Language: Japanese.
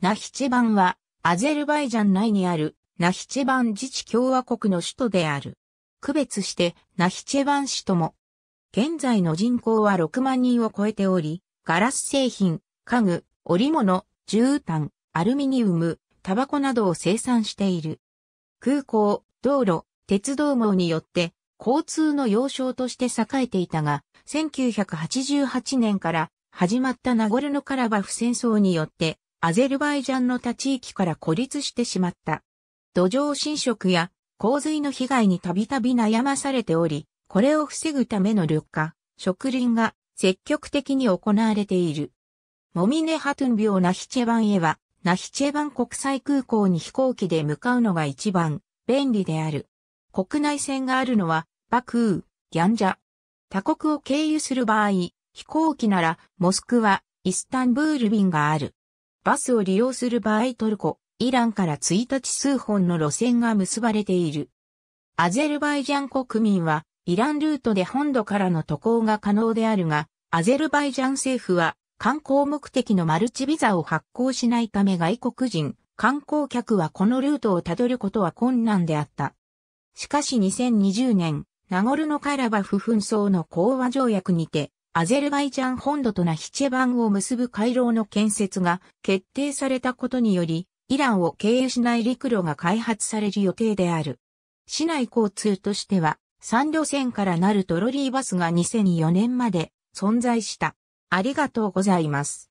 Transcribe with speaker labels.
Speaker 1: ナヒチェバンは、アゼルバイジャン内にある、
Speaker 2: ナヒチェバン自治共和国の首都である。区別して、ナヒチェバン市とも。現在の人口は6万人を超えており、ガラス製品、家具、織物、絨毯、アルミニウム、タバコなどを生産している。空港、道路、鉄道網によって、交通の要衝として栄えていたが、1988年から始まったナゴルノカラバフ戦争によってアゼルバイジャンの他地域から孤立してしまった。土壌侵食や洪水の被害にたびたび悩まされており、これを防ぐための緑化、植林が積極的に行われている。モミネハトゥン病ナヒチェバンへは、ナヒチェバン国際空港に飛行機で向かうのが一番便利である。国内線があるのは、バクー、ギャンジャ。他国を経由する場合、飛行機なら、モスクワ、イスタンブール便がある。バスを利用する場合トルコ、イランから1日数本の路線が結ばれている。アゼルバイジャン国民は、イランルートで本土からの渡航が可能であるが、アゼルバイジャン政府は、観光目的のマルチビザを発行しないため外国人、観光客はこのルートをたどることは困難であった。しかし2020年、ナゴルノカラバフ紛争の講和条約にて、アゼルバイジャン本土とナヒチェバンを結ぶ回廊の建設が決定されたことにより、イランを経由しない陸路が開発される予定である。市内交通としては、三路線からなるトロリ
Speaker 1: ーバスが2004年まで存在した。ありがとうございます。